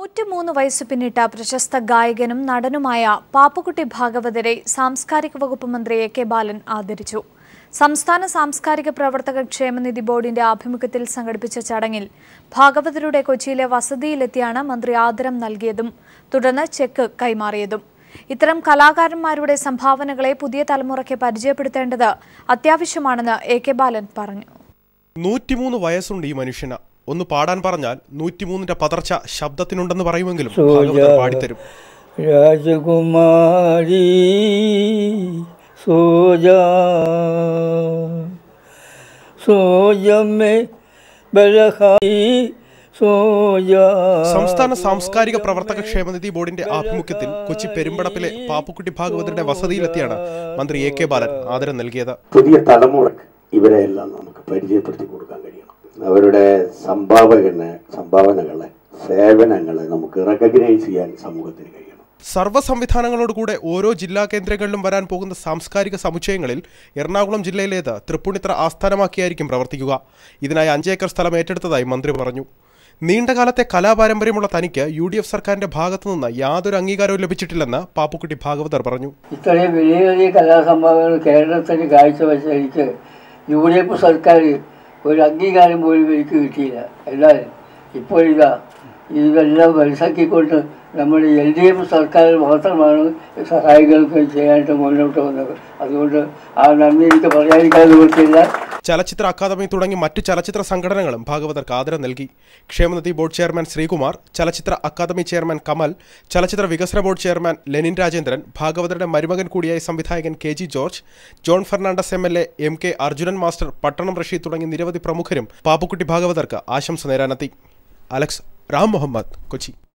നൂറ്റിമൂന്ന് വയസ്സ് പിന്നിട്ട പ്രശസ്ത ഗായകനും നടനുമായ പാപ്പുകുട്ടി ഭാഗവതരെ സാംസ്കാരിക വകുപ്പ് മന്ത്രി എ കെ ബാലൻ ആദരിച്ചു സംസ്ഥാന സാംസ്കാരിക പ്രവർത്തക ക്ഷേമനിധി ബോർഡിന്റെ ആഭിമുഖ്യത്തിൽ സംഘടിപ്പിച്ച ചടങ്ങിൽ ഭാഗവതരുടെ കൊച്ചിയിലെ വസതിയിലെത്തിയാണ് മന്ത്രി ആദരം നൽകിയതും തുടർന്ന് ചെക്ക് കൈമാറിയതും ഇത്തരം കലാകാരന്മാരുടെ സംഭാവനകളെ പുതിയ തലമുറയ്ക്ക് പരിചയപ്പെടുത്തേണ്ടത് അത്യാവശ്യമാണെന്ന് എ കെ ബാലൻ പറഞ്ഞു നൂറ്റിമൂന്ന് വയസ്സുണ്ട് ഈ മനുഷ്യന് ഒന്ന് പാടാൻ പറഞ്ഞാൽ നൂറ്റിമൂന്നിന്റെ പതർച്ച ശബ്ദത്തിനുണ്ടെന്ന് പറയുമെങ്കിലും പാടിത്തരും രാജകുമാരി സംസ്ഥാന സാംസ്കാരിക പ്രവർത്തക ക്ഷേമനിധി ബോർഡിന്റെ ആഭിമുഖ്യത്തിൽ കൊച്ചി പെരുമ്പടപ്പിലെ പാപ്പുക്കുട്ടി ഭാഗവതരുടെ വസതിയിലെത്തിയാണ് മന്ത്രി എ കെ ബാലൻ ആദരം നൽകിയത് പുതിയ തലമുറക്ക് ഇവരെയെല്ലാം നമുക്ക് പരിചയപ്പെടുത്തി കൊടുക്കാൻ അവരുടെ സംഭാവകന് സംഭാവനകളെ സേവനങ്ങളെ നമുക്ക് റെക്കഗ്നൈസ് ചെയ്യാൻ സമൂഹത്തിന് കഴിയും സർവ്വ സംവിധാനങ്ങളോടുകൂടെ ഓരോ ജില്ലാ കേന്ദ്രങ്ങളിലും വരാൻ പോകുന്ന സാംസ്കാരിക സമുച്ചയങ്ങളിൽ എറണാകുളം ജില്ലയിലേത് തൃപ്പൂണിത്ര ആസ്ഥാനമാക്കിയായിരിക്കും പ്രവർത്തിക്കുക ഇതിനായി അഞ്ചേക്കർ സ്ഥലം ഏറ്റെടുത്തതായി മന്ത്രി പറഞ്ഞു നീണ്ടകാലത്തെ കലാപാരമ്പര്യമുള്ള തനിക്ക് യു ഡി എഫ് സർക്കാരിന്റെ ഭാഗത്തു നിന്ന് യാതൊരു അംഗീകാരവും ലഭിച്ചിട്ടില്ലെന്ന് പാപ്പുക്കുട്ടി ഭാഗവതർ പറഞ്ഞു ഇത്രയും വലിയ വലിയ കലാസംഭവങ്ങൾ കേരളത്തിന് കാഴ്ചവെച്ച യു ഡി എഫ് സർക്കാർ ഒരു അംഗീകാരം പോലും എനിക്ക് കിട്ടിയില്ല എല്ലാവരും ഇപ്പോഴിതാ ഇതെല്ലാം മനസ്സാക്കിക്കൊണ്ട് നമ്മുടെ എൽ ഡി എഫ് സർക്കാർ മാത്രമാണ് സഹായികൾക്ക് ചെയ്യാനായിട്ട് മുന്നോട്ട് വന്നത് അതുകൊണ്ട് ആ നന്ദി എനിക്ക് പറയാതിരിക്കാൻ പറ്റില്ല ചലച്ചിത്ര അക്കാദമി തുടങ്ങി മറ്റു ചലച്ചിത്ര സംഘടനകളും ഭാഗവതർക്ക് ആദരം നൽകി ക്ഷേമനിധി ബോർഡ് ചെയർമാൻ ശ്രീകുമാർ ചലച്ചിത്ര അക്കാദമി ചെയർമാൻ കമൽ ചലച്ചിത്ര വികസന ബോർഡ് ചെയർമാൻ ലെനിൻ രാജേന്ദ്രൻ ഭാഗവതരുടെ മരുമകൻ കൂടിയായ സംവിധായകൻ K G George John Fernandez M L A M K Arjunan master Pattanam Rasheed തുടങ്ങി നിരവധി പ്രമുഖരും പാപ്പുക്കുട്ടി ഭാഗവതർക്ക് ആശംസ നേരാനെത്തി അലക്സ് റാം മുഹമ്മദ് കൊച്ചി